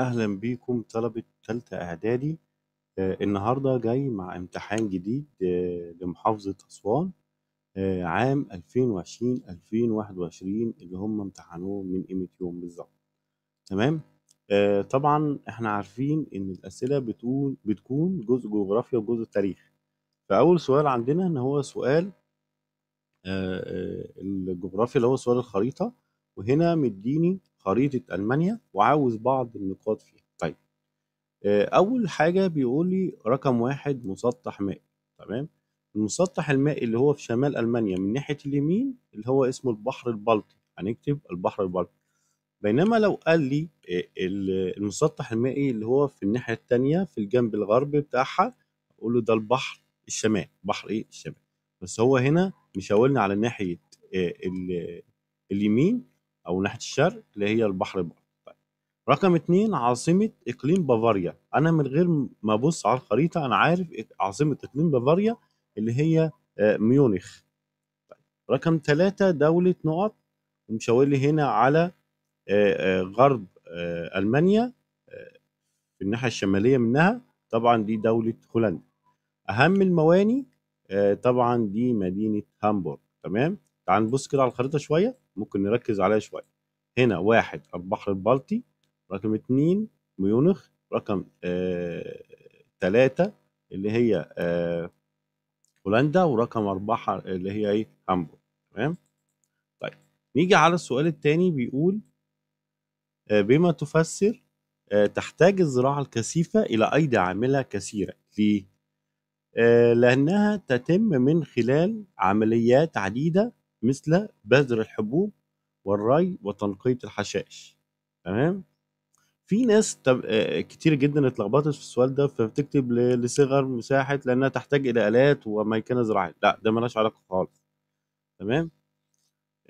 أهلا بيكم طلبة تالتة إعدادي آه، النهاردة جاي مع امتحان جديد آه، لمحافظة أسوان آه، عام 2020 2021 اللي هم امتحنوه من قيمة يوم بالظبط تمام طبعا احنا عارفين إن الأسئلة بتقول بتكون جزء جغرافيا وجزء تاريخ فأول سؤال عندنا إن هو سؤال الجغرافيا اللي هو سؤال الخريطة وهنا مديني خريطة ألمانيا وعاوز بعض النقاط فيها طيب آه، أول حاجة بيقول لي رقم واحد مسطح مائي تمام المسطح المائي اللي هو في شمال ألمانيا من ناحية اليمين اللي هو اسمه البحر البلطي هنكتب البحر البلطي بينما لو قال لي آه، المسطح المائي اللي هو في الناحية التانية في الجنب الغربي بتاعها أقول له ده البحر الشمال بحر إيه الشمال بس هو هنا مشاورنا على ناحية آه، اليمين او ناحيه الشرق اللي هي البحر البلطيق رقم اتنين عاصمه اقليم بافاريا انا من غير ما ابص على الخريطه انا عارف عاصمه اقليم بافاريا اللي هي آه، ميونخ طيب، رقم ثلاثة دولة نقط ومشاور لي هنا على آه، آه، غرب ألمانيا في الناحية الشمالية منها طبعا دي دولة هولندا أهم المواني طبعا دي مدينة هامبورغ تمام تعال نبص كده على الخريطة شوية ممكن نركز عليها شوية هنا واحد البحر البلطي رقم اتنين ميونخ رقم آه تلاتة اللي هي آه هولندا ورقم أربعة اللي هي إيه هامبورغ تمام طيب نيجي على السؤال التاني بيقول آه بما تفسر آه تحتاج الزراعة الكثيفة إلى أيدي عاملة كثيرة ليه؟ آه لأنها تتم من خلال عمليات عديدة مثل بذر الحبوب والري وتنقية الحشائش تمام في ناس تب... آه، كتير جدا اتلخبطت في السؤال ده فبتكتب لصغر مساحة لأنها تحتاج إلى آلات وميكنة زراعية لا ده ملهاش علاقة خالص تمام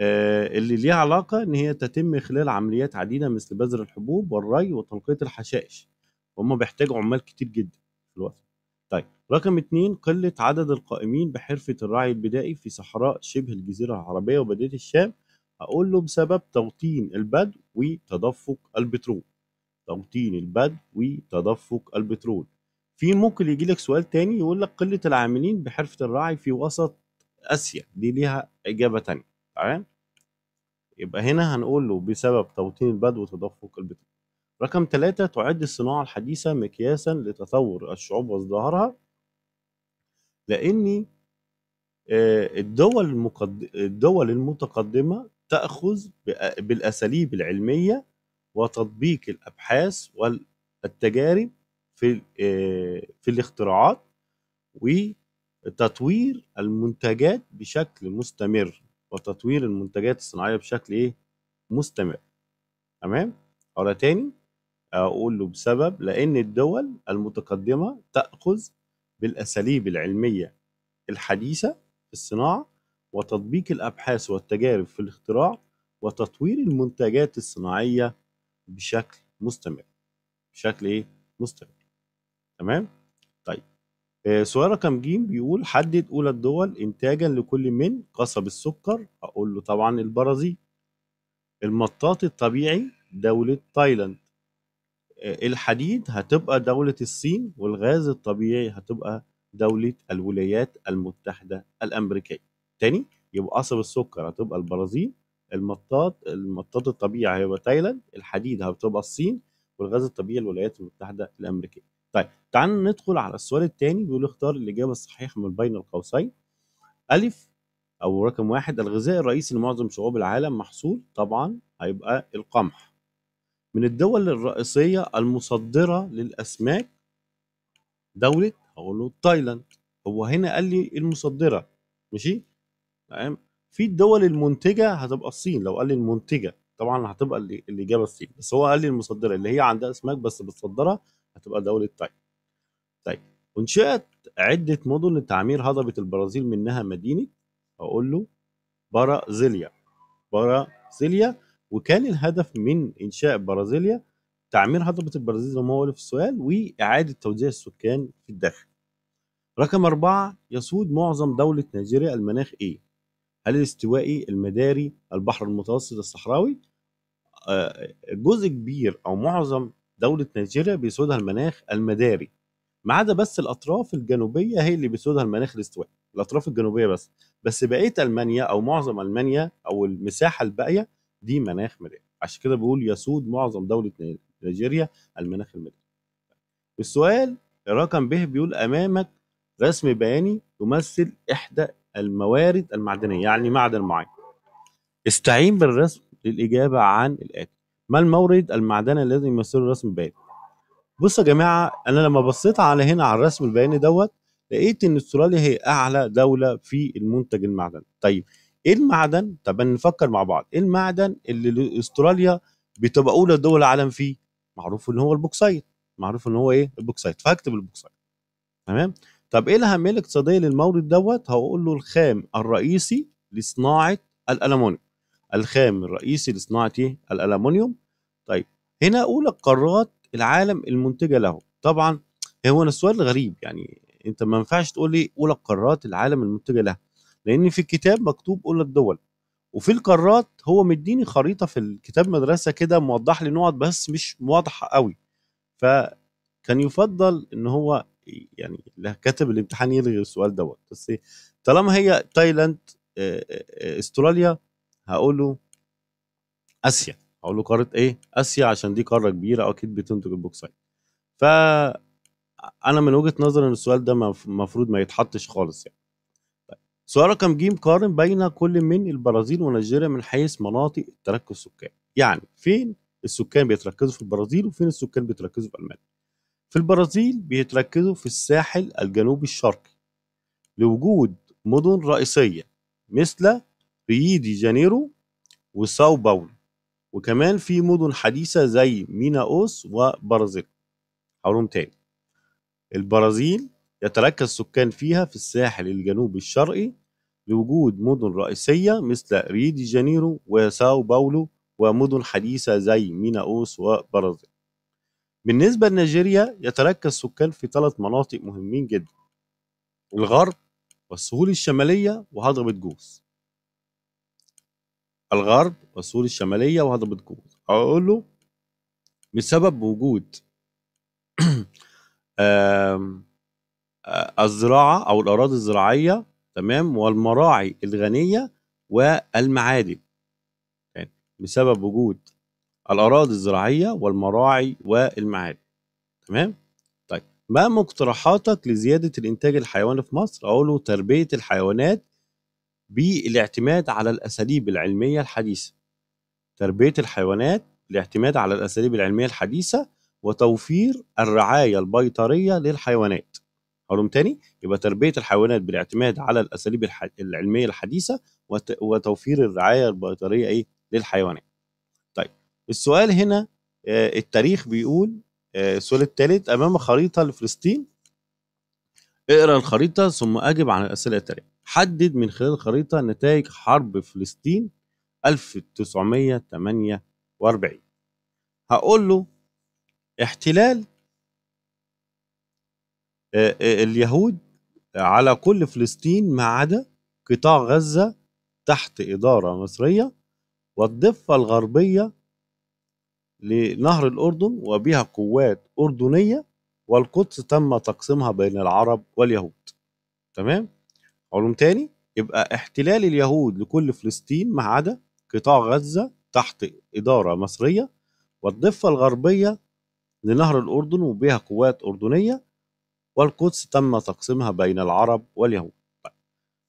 آه اللي ليها علاقة إن هي تتم خلال عمليات عديدة مثل بذر الحبوب والري وتنقية الحشائش هما بيحتاجوا عمال كتير جدا في الوقت طيب رقم اتنين قلة عدد القائمين بحرفة الرعي البدائي في صحراء شبه الجزيرة العربية وبداية الشام هقول له بسبب توطين البدو وتدفق البترول توطين البدو وتدفق البترول في ممكن يجي لك سؤال تاني يقول لك قلة العاملين بحرفة الرعي في وسط آسيا دي ليها إجابة تانية تمام يبقى هنا هنقول له بسبب توطين البدو وتدفق البترول رقم ثلاثة تعد الصناعة الحديثة مقياسا لتطور الشعوب وازدهارها لأن آه، الدول الدول المتقدمة تأخذ بالأساليب العلمية وتطبيق الأبحاث والتجارب في آه، في الاختراعات وتطوير المنتجات بشكل مستمر وتطوير المنتجات الصناعية بشكل إيه؟ مستمر تمام؟ أقولها تاني اقول له بسبب لان الدول المتقدمه تاخذ بالاساليب العلميه الحديثه في الصناعه وتطبيق الابحاث والتجارب في الاختراع وتطوير المنتجات الصناعيه بشكل مستمر بشكل ايه مستمر تمام طيب سؤال رقم ج بيقول حدد اولى الدول انتاجا لكل من قصب السكر اقول له طبعا البرازيل المطاط الطبيعي دوله تايلاند الحديد هتبقى دولة الصين والغاز الطبيعي هتبقى دولة الولايات المتحدة الأمريكية تاني يبقى قصب السكر هتبقى البرازيل المطاط المطاط الطبيعي هيبقى تايلاند الحديد هتبقى الصين والغاز الطبيعي الولايات المتحدة الأمريكية طيب تعال ندخل على السؤال الثاني بيقول اختار الإجابة الصحيحة من بين القوسين ألف أو رقم واحد الغذاء الرئيسي لمعظم شعوب العالم محصول طبعا هيبقى القمح من الدول الرئيسية المصدرة للأسماك دولة هقول له تايلاند هو هنا قال لي المصدرة ماشي تمام في الدول المنتجة هتبقى الصين لو قال لي المنتجة طبعا هتبقى الإجابة الصين بس هو قال لي المصدرة اللي هي عندها أسماك بس بتصدرها هتبقى دولة تايلاند طيب أنشئت عدة مدن لتعمير هضبة البرازيل منها مدينة هقول له برازيليا برازيليا وكان الهدف من انشاء برازيليا تعمير هضبه البرازيل زي ما هو في السؤال واعاده توزيع السكان في الداخل. رقم أربعة يسود معظم دولة نيجيريا المناخ إيه؟ هل الاستوائي المداري البحر المتوسط الصحراوي؟ آه، جزء كبير أو معظم دولة نيجيريا بيسودها المناخ المداري ما عدا بس الأطراف الجنوبية هي اللي بيسودها المناخ الاستوائي الأطراف الجنوبية بس بس بقية ألمانيا أو معظم ألمانيا أو المساحة الباقية دي مناخ مرئي عشان كده بيقول يسود معظم دوله نيجيريا المناخ المرئي السؤال رقم ب بيقول امامك رسم بياني يمثل احدى الموارد المعدنيه يعني معدن معين استعين بالرسم للاجابه عن الاتي ما المورد المعدني الذي يمثله الرسم البياني بصوا يا جماعه انا لما بصيت على هنا على الرسم البياني دوت لقيت ان استراليا هي اعلى دوله في المنتج المعدني طيب ايه المعدن طب نفكر مع بعض ايه المعدن اللي استراليا بتبقى اولى دول العالم فيه معروف ان هو البوكسايت معروف ان هو ايه البوكسايت فهكتب البوكسايت تمام طب ايه الاهميه الاقتصاديه للمورد دوت هقول له الخام الرئيسي لصناعه الالومنيوم الخام الرئيسي لصناعه ايه الالومنيوم طيب هنا اولى قارات العالم المنتجه له طبعا هو السؤال غريب يعني انت ما ينفعش تقول لي اولى قارات العالم المنتجه لها لان في الكتاب مكتوب قول الدول وفي القارات هو مديني خريطه في الكتاب مدرسه كده موضح لي نقط بس مش واضحه قوي فكان يفضل ان هو يعني اللي كاتب الامتحان يلغي السؤال دوت بس طالما هي تايلاند استراليا هقوله اسيا هقول له قاره ايه اسيا عشان دي قاره كبيره اكيد بتنتج البوكسايت ف انا من وجهه نظري ان السؤال ده المفروض ما يتحطش خالص يعني سؤال رقم ج قارن بين كل من البرازيل ونيجيريا من حيث مناطق التركز السكان يعني فين السكان بيتركزوا في البرازيل وفين السكان بيتركزوا في المانيا في البرازيل بيتركزوا في الساحل الجنوبي الشرقي لوجود مدن رئيسية مثل ريو دي جانيرو وساو باولو وكمان في مدن حديثة زي ميناوس وبرازيل هقولهم تاني البرازيل يتركز سكان فيها في الساحل الجنوبي الشرقي لوجود مدن رئيسية مثل ريدي دي جانيرو وساو باولو ومدن حديثة زي ميناوس وبرازيل بالنسبة لنيجيريا يتركز سكان في ثلاث مناطق مهمين جدا الغرب والسهول الشمالية وهضبة جوز الغرب والسهول الشمالية وهضبة جوز أقول له بسبب وجود الزراعه او الاراضي الزراعيه تمام والمراعي الغنيه والمعادن يعني بسبب وجود الاراضي الزراعيه والمراعي والمعادن تمام طيب ما مقترحاتك لزياده الانتاج الحيواني في مصر اقوله تربيه الحيوانات بالاعتماد على الاساليب العلميه الحديثه تربيه الحيوانات الاعتماد على الاساليب العلميه الحديثه وتوفير الرعايه البيطريه للحيوانات هقولهم تاني يبقى تربيه الحيوانات بالاعتماد على الاساليب العلميه الحديثه وتوفير الرعايه البيطريه ايه للحيوانات طيب السؤال هنا آه، التاريخ بيقول آه، السؤال الثالث امام خريطه لفلسطين اقرا الخريطه ثم اجب عن الاسئله التاليه حدد من خلال الخريطه نتائج حرب فلسطين 1948 هقول له احتلال آه، آه، اليهود على كل فلسطين ما عدا قطاع غزة تحت إدارة مصرية والضفة الغربية لنهر الأردن وبها قوات أردنية والقدس تم تقسيمها بين العرب واليهود تمام علوم تاني يبقى احتلال اليهود لكل فلسطين ما عدا قطاع غزة تحت إدارة مصرية والضفة الغربية لنهر الأردن وبها قوات أردنية والقدس تم تقسيمها بين العرب واليهود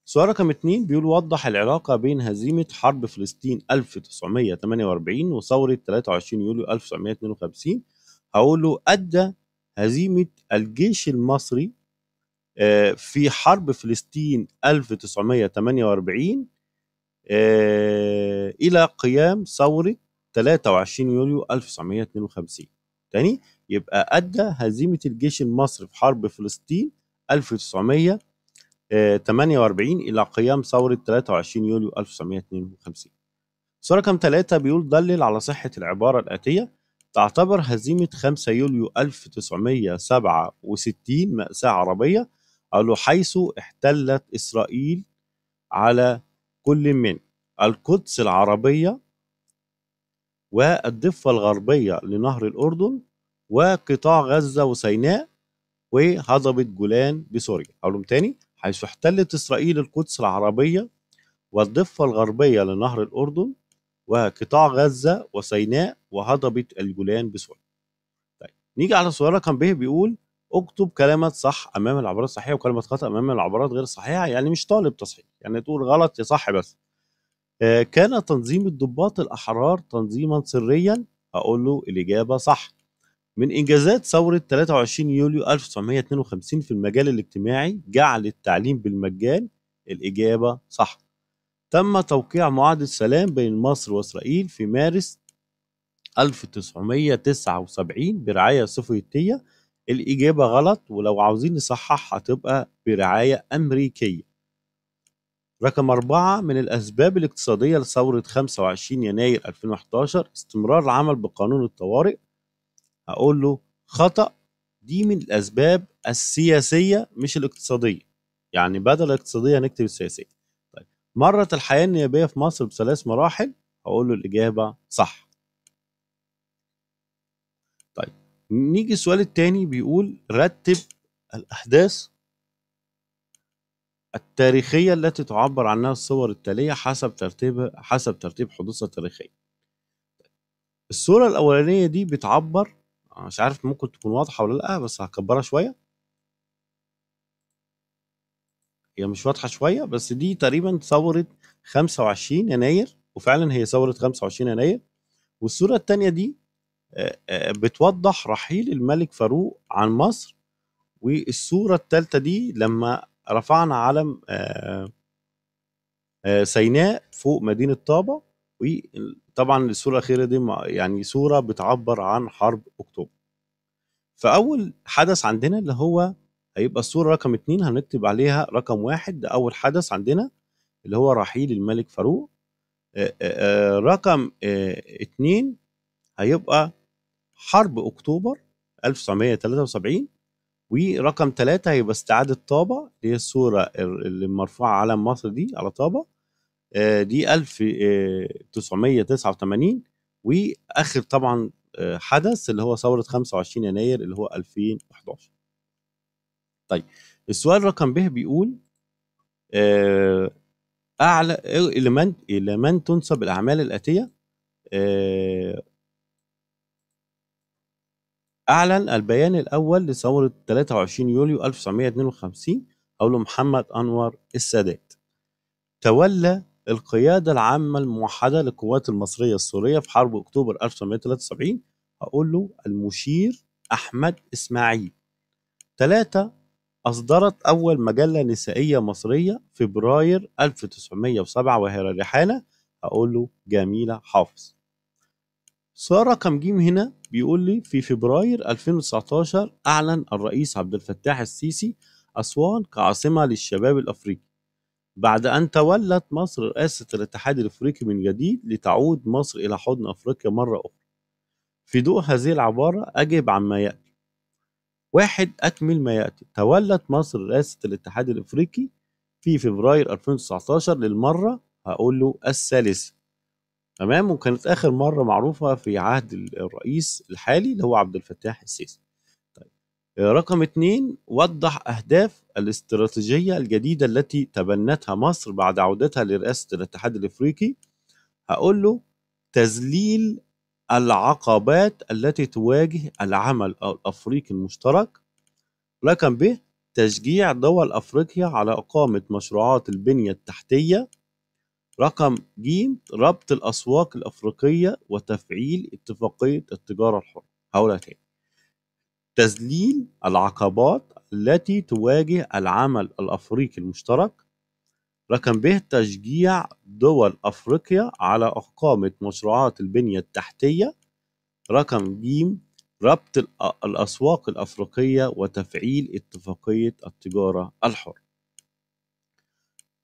سؤال رقم 2 بيقول وضح العلاقة بين هزيمة حرب فلسطين 1948 وثورة 23 يوليو 1952 هقول له أدى هزيمة الجيش المصري آه، في حرب فلسطين 1948 آه، إلى قيام ثورة 23 يوليو 1952 تاني يبقى أدى هزيمة الجيش المصري في حرب فلسطين 1948 آه، إلى قيام ثورة 23 يوليو 1952 صورة رقم 3 بيقول دلل على صحة العبارة الآتية تعتبر هزيمة 5 يوليو 1967 مأساة عربية قالوا حيث احتلت إسرائيل على كل من القدس العربية والضفة الغربية لنهر الأردن وقطاع غزة وسيناء وهضبة جولان بسوريا أقولهم تاني حيث احتلت إسرائيل القدس العربية والضفة الغربية لنهر الأردن وقطاع غزة وسيناء وهضبة الجولان بسوريا طيب نيجي على سؤال رقم ب بيقول اكتب كلمة صح امام العبارات الصحيحه وكلمة خطا امام العبارات غير الصحيحه يعني مش طالب تصحيح يعني تقول غلط يا صح بس آه، كان تنظيم الضباط الأحرار تنظيما سريا أقول له الإجابة صح من إنجازات ثورة 23 يوليو 1952 في المجال الاجتماعي جعل التعليم بالمجان الإجابة صح تم توقيع معاهدة سلام بين مصر وإسرائيل في مارس 1979 برعاية سوفيتية الإجابة غلط ولو عاوزين نصحح هتبقى برعاية أمريكية رقم أربعة من الأسباب الاقتصادية لثورة 25 يناير 2011 استمرار العمل بقانون الطوارئ هقول له خطأ دي من الأسباب السياسية مش الاقتصادية يعني بدل الاقتصادية نكتب السياسية طيب مرت الحياة النيابية في مصر بثلاث مراحل هقول له الإجابة صح طيب نيجي السؤال التاني بيقول رتب الأحداث التاريخية التي تعبر عنها الصور التالية حسب ترتيب حسب ترتيب حدوثها التاريخية الصورة الأولانية دي بتعبر مش عارف ممكن تكون واضحة ولا لأ بس هكبرها شوية هي مش واضحة شوية بس دي تقريبا ثورة 25 يناير وفعلا هي ثورة 25 يناير والصورة التانية دي بتوضح رحيل الملك فاروق عن مصر والصورة التالتة دي لما رفعنا علم آه، آه، سيناء فوق مدينه طابه وطبعا الصوره الاخيره دي يعني صوره بتعبر عن حرب اكتوبر فاول حدث عندنا اللي هو هيبقى الصوره رقم اتنين هنكتب عليها رقم واحد ده اول حدث عندنا اللي هو رحيل الملك فاروق آه، رقم اتنين هيبقى حرب اكتوبر 1973 ورقم ثلاثة هيبقى استعادة طابة اللي هي الصورة اللي مرفوعة علم مصر دي على طابة آه، دي 1989 آه، واخر طبعا آه، حدث اللي هو ثورة 25 يناير اللي هو 2011 طيب السؤال رقم ب بيقول أعلى إيه، إلى من إلى من تنسب الأعمال الآتية أعلن البيان الأول لثورة 23 يوليو 1952 حول محمد أنور السادات تولى القيادة العامة الموحدة للقوات المصرية السورية في حرب أكتوبر 1973 هقول له المشير أحمد إسماعيل ثلاثة أصدرت أول مجلة نسائية مصرية فبراير 1907 وهي ريحانة هقول له جميلة حافظ صار رقم جيم هنا بيقول لي في فبراير 2019 أعلن الرئيس عبد الفتاح السيسي أسوان كعاصمة للشباب الأفريقي بعد أن تولت مصر رئاسة الاتحاد الأفريقي من جديد لتعود مصر إلى حضن أفريقيا مرة أخرى في ضوء هذه العبارة أجب عما يأتي واحد أكمل ما يأتي تولت مصر رئاسة الاتحاد الأفريقي في فبراير 2019 للمرة هقول له الثالثة تمام وكانت اخر مره معروفه في عهد الرئيس الحالي اللي هو عبد الفتاح السيسي طيب آه، رقم اتنين وضح اهداف الاستراتيجيه الجديده التي تبنتها مصر بعد عودتها لرئاسه الاتحاد الافريقي هقول له تذليل العقبات التي تواجه العمل الافريقي المشترك رقم ب تشجيع دول افريقيا على اقامه مشروعات البنيه التحتيه رقم ج ربط الأسواق الأفريقية وتفعيل اتفاقية التجارة الحرة هقولها تاني تذليل العقبات التي تواجه العمل الأفريقي المشترك رقم ب تشجيع دول أفريقيا على إقامة مشروعات البنية التحتية رقم ج ربط الأسواق الأفريقية وتفعيل اتفاقية التجارة الحرة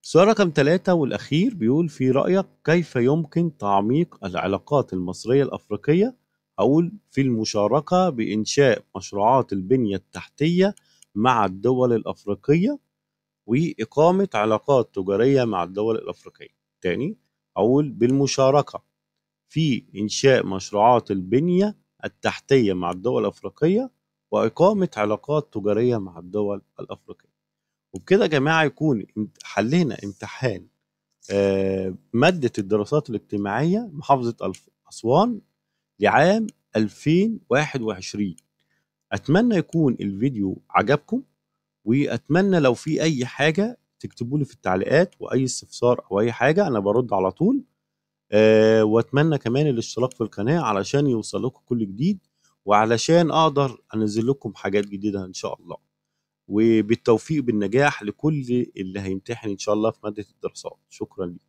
السؤال رقم ثلاثة والأخير بيقول في رأيك كيف يمكن تعميق العلاقات المصرية الأفريقية أقول في المشاركة بإنشاء مشروعات البنية التحتية مع الدول الأفريقية وإقامة علاقات تجارية مع الدول الأفريقية تاني أقول بالمشاركة في إنشاء مشروعات البنية التحتية مع الدول الأفريقية وإقامة علاقات تجارية مع الدول الأفريقية وبكده يا جماعه يكون حلينا امتحان آه، ماده الدراسات الاجتماعيه محافظه اسوان لعام 2021 اتمنى يكون الفيديو عجبكم واتمنى لو في اي حاجه تكتبوا لي في التعليقات واي استفسار او اي حاجه انا برد على طول أه واتمنى كمان الاشتراك في القناه علشان يوصل لكم كل جديد وعلشان اقدر انزل لكم حاجات جديده ان شاء الله وبالتوفيق بالنجاح لكل اللي هيمتحن ان شاء الله في ماده الدراسات شكرا لكم